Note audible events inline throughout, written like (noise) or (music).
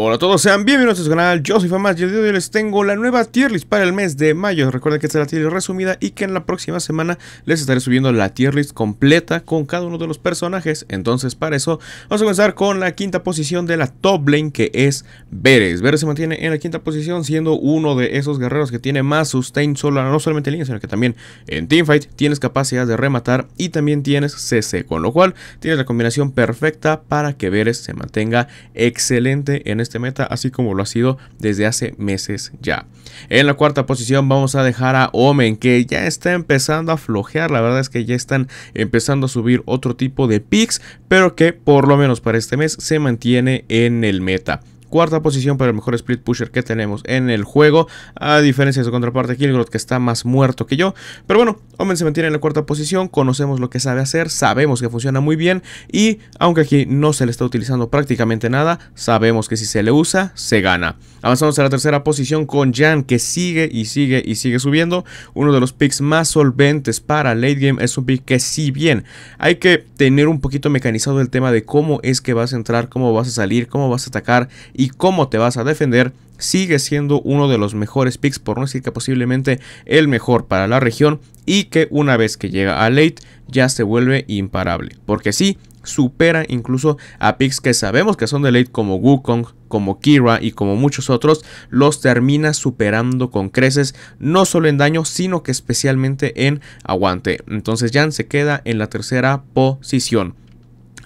Hola a todos, sean bienvenidos a su canal, yo soy Famas y de hoy les tengo la nueva tier list para el mes de mayo Recuerden que esta es la tier list resumida y que en la próxima semana les estaré subiendo la tier list completa con cada uno de los personajes Entonces para eso vamos a comenzar con la quinta posición de la top lane que es Veres Veres se mantiene en la quinta posición siendo uno de esos guerreros que tiene más sustain solo, no solamente en línea sino que también en teamfight Tienes capacidad de rematar y también tienes CC Con lo cual tienes la combinación perfecta para que Veres se mantenga excelente en este este meta, así como lo ha sido desde hace meses ya. En la cuarta posición vamos a dejar a Omen, que ya está empezando a flojear. La verdad es que ya están empezando a subir otro tipo de picks, pero que por lo menos para este mes se mantiene en el meta cuarta posición para el mejor split pusher que tenemos en el juego. A diferencia de su contraparte Kilgroth que está más muerto que yo. Pero bueno, Omen se mantiene en la cuarta posición. Conocemos lo que sabe hacer, sabemos que funciona muy bien. Y aunque aquí no se le está utilizando prácticamente nada, sabemos que si se le usa, se gana. Avanzamos a la tercera posición con Jan, que sigue y sigue y sigue subiendo. Uno de los picks más solventes para late game es un pick que, si bien hay que tener un poquito mecanizado el tema de cómo es que vas a entrar, cómo vas a salir, cómo vas a atacar y cómo te vas a defender, sigue siendo uno de los mejores picks, por no decir que posiblemente el mejor para la región y que una vez que llega a late ya se vuelve imparable. Porque sí, supera incluso a picks que sabemos que son de late como Wukong, como Kira y como muchos otros, los termina superando con creces, no solo en daño, sino que especialmente en aguante. Entonces Jan se queda en la tercera posición.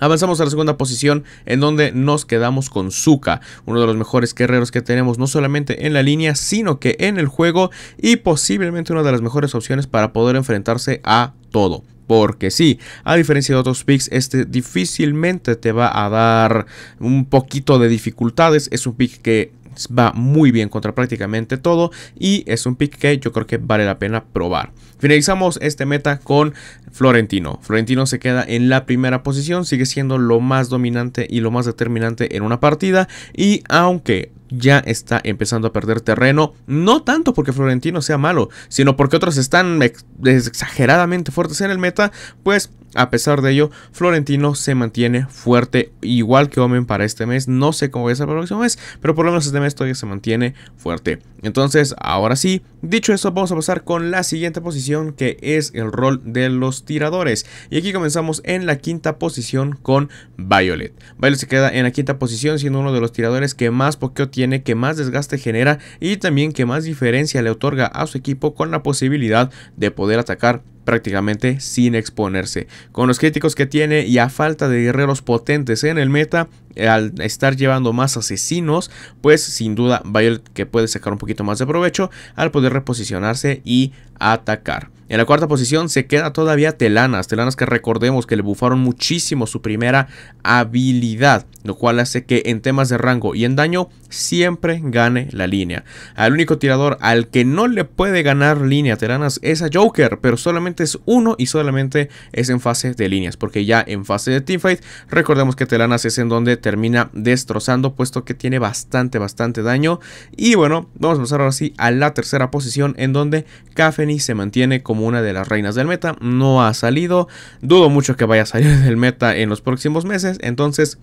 Avanzamos a la segunda posición en donde nos quedamos con Zuka, uno de los mejores guerreros que tenemos no solamente en la línea sino que en el juego y posiblemente una de las mejores opciones para poder enfrentarse a todo. Porque sí, a diferencia de otros picks, este difícilmente te va a dar un poquito de dificultades. Es un pick que va muy bien contra prácticamente todo y es un pick que yo creo que vale la pena probar. Finalizamos este meta con Florentino. Florentino se queda en la primera posición, sigue siendo lo más dominante y lo más determinante en una partida y aunque ya está empezando a perder terreno. No tanto porque Florentino sea malo, sino porque otros están exageradamente fuertes en el meta. Pues a pesar de ello, Florentino se mantiene fuerte, igual que Omen para este mes. No sé cómo va a ser para el próximo mes, pero por lo menos este mes todavía se mantiene fuerte. Entonces, ahora sí, dicho eso, vamos a pasar con la siguiente posición que es el rol de los tiradores. Y aquí comenzamos en la quinta posición con Violet. Violet se queda en la quinta posición, siendo uno de los tiradores que más porque tiene tiene, que más desgaste genera y también que más diferencia le otorga a su equipo con la posibilidad de poder atacar prácticamente sin exponerse. Con los críticos que tiene y a falta de guerreros potentes en el meta, al estar llevando más asesinos, pues sin duda el que puede sacar un poquito más de provecho al poder reposicionarse y atacar. En la cuarta posición se queda todavía Telanas, Telanas que recordemos que le bufaron muchísimo su primera habilidad, lo cual hace que en temas de rango y en daño siempre gane la línea. Al único tirador al que no le puede ganar línea Telanas es a Joker, pero solamente es uno y solamente es en fase de líneas, porque ya en fase de teamfight, recordemos que Telanas es en donde termina destrozando, puesto que tiene bastante, bastante daño. Y bueno, vamos a pasar ahora sí a la tercera posición, en donde Caffeny se mantiene como una de las reinas del meta, no ha salido, dudo mucho que vaya a salir del meta en los próximos meses, entonces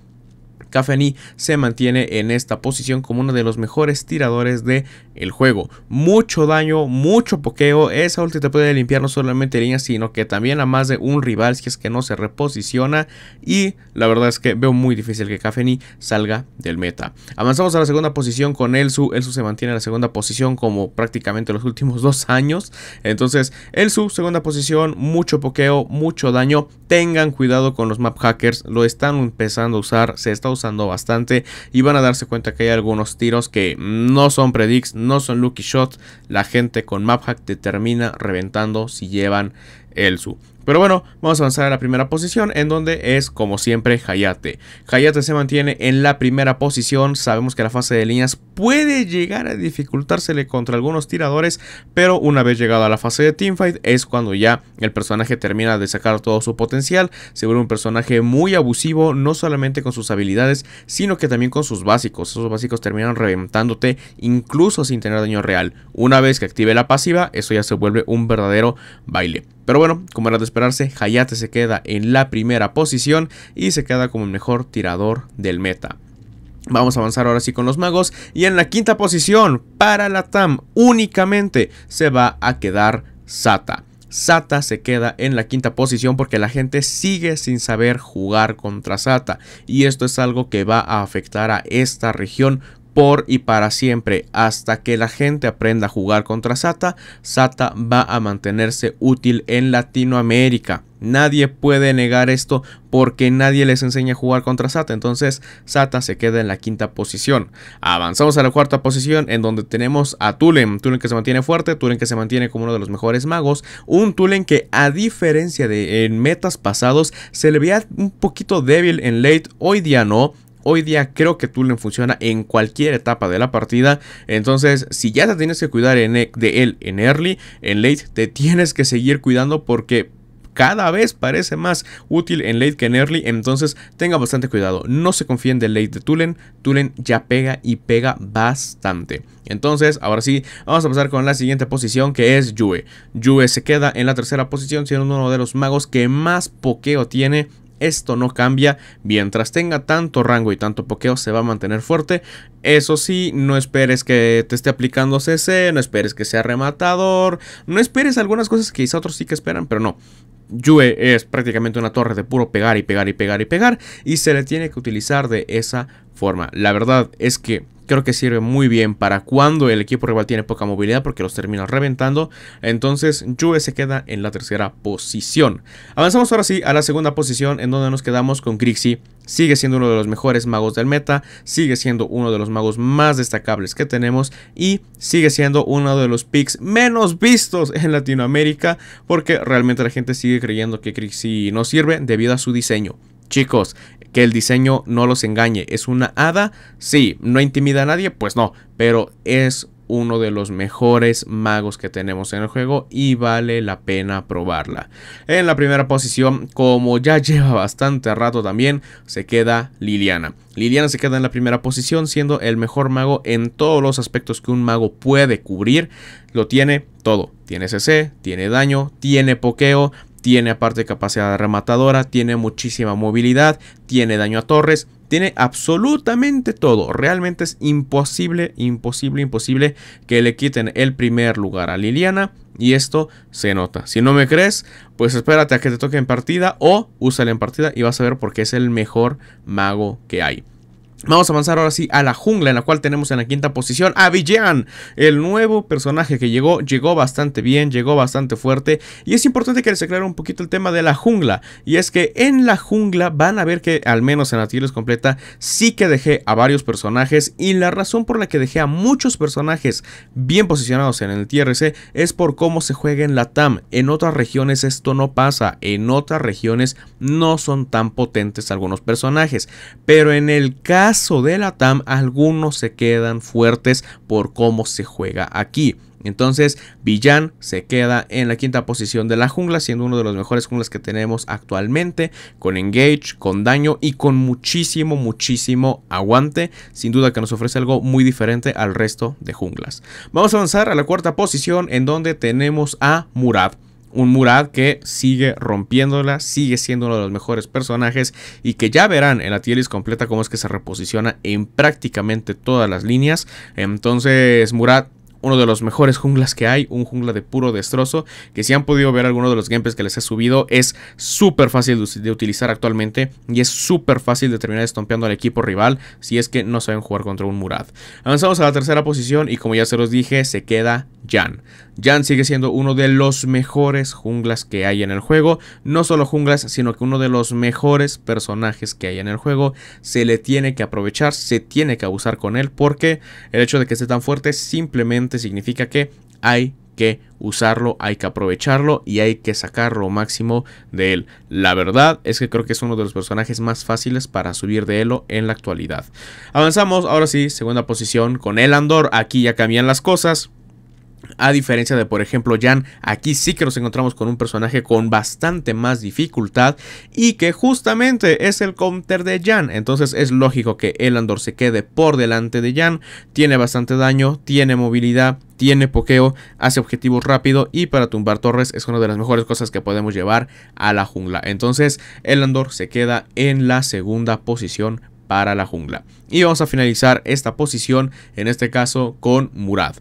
Caféni se mantiene en esta posición como uno de los mejores tiradores del el juego. Mucho daño, mucho pokeo. Esa ulti te puede limpiar no solamente línea sino que también a más de un rival si es que no se reposiciona. Y la verdad es que veo muy difícil que Caféni salga del meta. Avanzamos a la segunda posición con Elsu. Elsu se mantiene en la segunda posición como prácticamente los últimos (laughs) dos años. Entonces, Elsu, segunda posición, mucho pokeo, mucho daño. Tengan cuidado con los map hackers. Lo están empezando a usar. Se está usando bastante y van a darse cuenta que hay algunos tiros que no son predicts, no son lucky shots. La gente con map hack te termina reventando si llevan el su. Pero bueno, vamos a avanzar a la primera posición en donde es como siempre Hayate. Hayate se mantiene en la primera posición, sabemos que la fase de líneas puede llegar a dificultársele contra algunos tiradores, pero una vez llegado a la fase de teamfight es cuando ya el personaje termina de sacar todo su potencial, se vuelve un personaje muy abusivo, no solamente con sus habilidades, sino que también con sus básicos, esos básicos terminan reventándote incluso sin tener daño real. Una vez que active la pasiva, eso ya se vuelve un verdadero baile. Pero bueno, como era de esperarse, Hayate se queda en la primera posición y se queda como el mejor tirador del meta. Vamos a avanzar ahora sí con los magos. Y en la quinta posición, para la TAM, únicamente se va a quedar Sata. Sata se queda en la quinta posición porque la gente sigue sin saber jugar contra Sata y esto es algo que va a afectar a esta región por y para siempre. Hasta que la gente aprenda a jugar contra SATA, SATA va a mantenerse útil en Latinoamérica. Nadie puede negar esto porque nadie les enseña a jugar contra SATA. Entonces SATA se queda en la quinta posición. Avanzamos a la cuarta posición en donde tenemos a Tulen. Tulen que se mantiene fuerte, Tulen que se mantiene como uno de los mejores magos. Un Tulen que a diferencia de en metas pasados se le veía un poquito débil en late, hoy día no. Hoy día creo que Tulen funciona en cualquier etapa de la partida. Entonces, si ya te tienes que cuidar e, de él en early, en late te tienes que seguir cuidando porque cada vez parece más útil en late que en early, entonces tenga bastante cuidado. No se confíen del late de Tulen, Tulen ya pega y pega bastante. Entonces, ahora sí, vamos a pasar con la siguiente posición que es Yue. Yue se queda en la tercera posición siendo uno de los magos que más pokeo tiene esto no cambia. Mientras tenga tanto rango y tanto pokeo, se va a mantener fuerte. Eso sí, no esperes que te esté aplicando CC, no esperes que sea rematador, no esperes algunas cosas que quizá otros sí que esperan, pero no. Yue es prácticamente una torre de puro pegar y pegar y pegar y pegar y se le tiene que utilizar de esa forma. La verdad es que Creo que sirve muy bien para cuando el equipo rival tiene poca movilidad porque los termina reventando. Entonces Juve se queda en la tercera posición. Avanzamos ahora sí a la segunda posición en donde nos quedamos con Grixie. Sigue siendo uno de los mejores magos del meta, sigue siendo uno de los magos más destacables que tenemos y sigue siendo uno de los picks menos vistos en Latinoamérica porque realmente la gente sigue creyendo que Grixie no sirve debido a su diseño. Chicos, que el diseño no los engañe. ¿Es una hada? Sí. ¿No intimida a nadie? Pues no. Pero es uno de los mejores magos que tenemos en el juego y vale la pena probarla. En la primera posición, como ya (laughs) lleva bastante rato también, se queda Liliana. Liliana se queda en la primera posición siendo el mejor mago en todos los aspectos que un mago puede cubrir. Lo tiene todo. Tiene CC, tiene daño, tiene pokeo, tiene aparte capacidad rematadora, tiene muchísima movilidad, tiene daño a torres, tiene absolutamente todo. Realmente es imposible, imposible, imposible que le quiten el primer lugar a Liliana. Y esto se nota. Si no me crees, pues espérate a que te toque en partida o úsale en partida y vas a ver por qué es el mejor mago que hay. Vamos a avanzar ahora sí a la jungla, en la cual tenemos en la quinta posición a Villan, el nuevo personaje que llegó, llegó bastante bien, llegó bastante fuerte. Y es importante que les aclare un poquito el tema de la jungla. Y es que en la jungla van a ver que, al menos en la tier completa, sí que dejé a varios personajes. Y la razón por la que dejé a muchos personajes bien posicionados en el TRC es por cómo se juega en la TAM. En otras regiones esto no pasa, en otras regiones no son tan potentes algunos personajes. Pero en el caso caso de la TAM, algunos se quedan fuertes por cómo se juega aquí. Entonces, Villan se queda en la quinta posición de la jungla, siendo uno de los mejores junglas que tenemos actualmente, con engage, con daño y con muchísimo, muchísimo aguante. Sin duda que nos ofrece algo muy diferente al resto de junglas. Vamos a avanzar a la cuarta posición, en donde tenemos a Murad. Un Murad que sigue rompiéndola, sigue siendo uno de los mejores personajes y que ya verán en la tielis completa cómo es que se reposiciona en prácticamente todas las líneas. Entonces Murad uno de los mejores junglas que hay, un jungla de puro destrozo, que si han podido ver alguno de los gameplays que les he subido, es súper fácil de utilizar actualmente y es súper fácil de terminar estompeando al equipo rival si es que no saben jugar contra un Murad. Avanzamos a la tercera posición y como ya se los dije, se queda Jan. Jan sigue siendo uno de los mejores junglas que hay en el juego. No solo junglas, sino que uno de los mejores personajes que hay en el juego. Se le tiene que aprovechar, se tiene que abusar con él porque el hecho de que esté tan fuerte simplemente significa que hay que usarlo, hay que aprovecharlo y hay que sacar lo máximo de él. La verdad es que creo que es uno de los personajes más fáciles para subir de Elo en la actualidad. Avanzamos, ahora sí, segunda posición con el Andor. Aquí ya cambian las cosas a diferencia de por ejemplo Jan, aquí sí que nos encontramos con un personaje con bastante más dificultad y que justamente es el counter de Jan, entonces es lógico que el Andor se quede por delante de Jan, tiene bastante daño, tiene movilidad, tiene pokeo, hace objetivos rápido y para tumbar torres es una de las mejores cosas que podemos llevar a la jungla. Entonces, el Andor se queda en la segunda posición para la jungla. Y vamos a finalizar esta posición, en este caso con Murad,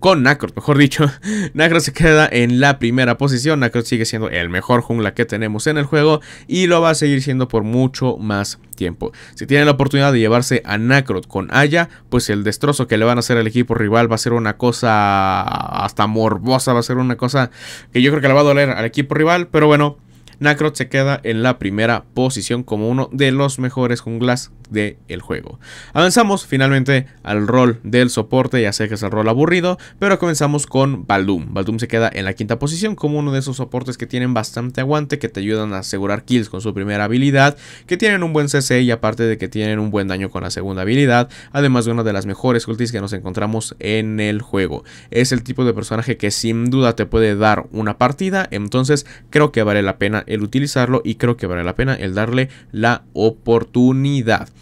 con Nakroth mejor dicho. (laughs) Nakroth se queda en la primera posición, Nakroth sigue siendo el mejor jungla que tenemos en el juego y lo va a seguir siendo por mucho más tiempo. Si tienen la oportunidad de llevarse a Nakroth con Aya, pues el destrozo que le van a hacer al equipo rival va a ser una cosa hasta morbosa, va a ser una cosa que yo creo que le va a doler al equipo rival, pero bueno. Nakrot se queda en la primera posición como uno de los mejores junglas del juego. Avanzamos finalmente al rol del soporte, ya sé que es el rol aburrido, pero comenzamos con Baldum. Baldum se queda en la quinta posición como uno de esos soportes que tienen bastante aguante, que te ayudan a asegurar kills con su primera habilidad, que tienen un buen CC y aparte de que tienen un buen daño con la segunda habilidad, además de una de las mejores ultis que nos encontramos en el juego. Es el tipo de personaje que sin duda te puede dar una partida, entonces creo que vale la pena el utilizarlo y creo que vale la pena el darle la oportunidad.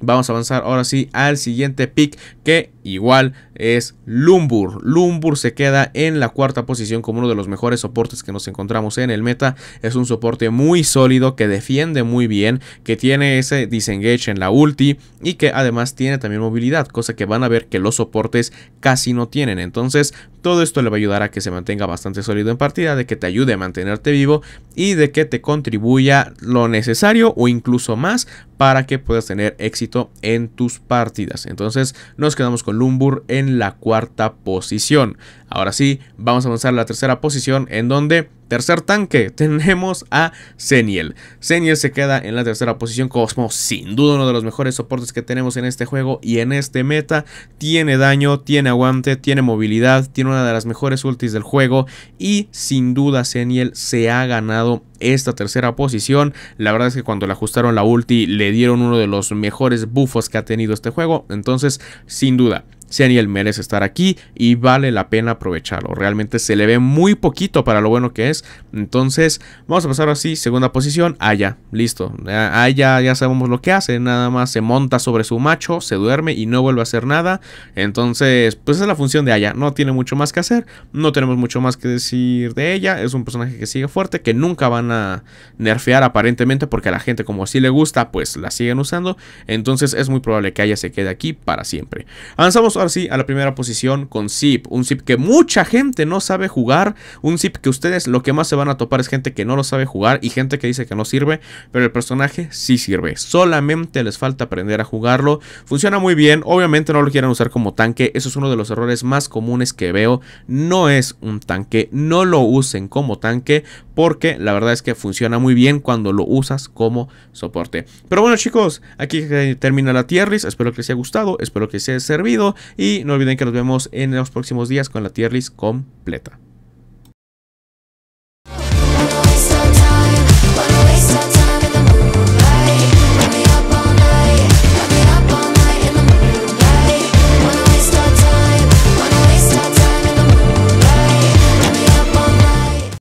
Vamos a avanzar ahora sí al siguiente pick que igual es Lumbur. Lumbur se queda en la cuarta posición como uno de los mejores soportes que nos encontramos en el meta. Es un soporte muy sólido que defiende muy bien, que tiene ese disengage en la ulti y que además tiene también movilidad, cosa que van a ver que los soportes casi no tienen. Entonces todo esto le va a ayudar a que se mantenga bastante sólido en partida, de que te ayude a mantenerte vivo y de que te contribuya lo necesario o incluso más para que puedas tener éxito en tus partidas. Entonces nos quedamos con Lumbur en la cuarta posición. Ahora sí, vamos a avanzar a la tercera posición en donde tercer tanque (laughs) tenemos a Zeniel. Zeniel se queda en la tercera posición, Cosmo sin duda uno de los mejores soportes que tenemos en este juego y en este meta. Tiene daño, tiene aguante, tiene movilidad, tiene una de las mejores ultis del juego y sin duda Zeniel se ha ganado esta tercera posición. La verdad es que cuando le ajustaron la ulti le dieron uno de los mejores buffos que ha tenido este juego, entonces sin duda Aniel merece estar aquí y vale la pena aprovecharlo. Realmente se le ve muy poquito para lo bueno que es. Entonces, vamos a pasar así, segunda posición, Aya, listo. Aya ya sabemos lo que hace, nada más se monta sobre su macho, se duerme y no vuelve a hacer nada. Entonces, pues es la función de Aya, no tiene mucho más que hacer, no tenemos mucho más que decir de ella, es un personaje que sigue fuerte, que nunca van a nerfear aparentemente porque a la gente como así le gusta, pues la siguen usando. Entonces, es muy probable que Aya se quede aquí para siempre. Avanzamos ahora sí a la primera posición con Zip. Un Zip que mucha gente no sabe jugar. Un Zip que ustedes lo que más se van a topar es gente que no lo sabe jugar y gente que dice que no sirve. Pero el personaje sí sirve. Solamente les falta aprender a jugarlo. Funciona muy bien. Obviamente no lo quieran usar como tanque. Eso es uno de los errores más comunes que veo. No es un tanque. No lo usen como tanque porque la verdad es que funciona muy bien cuando lo usas como soporte. Pero bueno chicos, aquí termina la tier list, espero que les haya gustado, espero que les haya servido y no olviden que nos vemos en los próximos días con la tier list completa.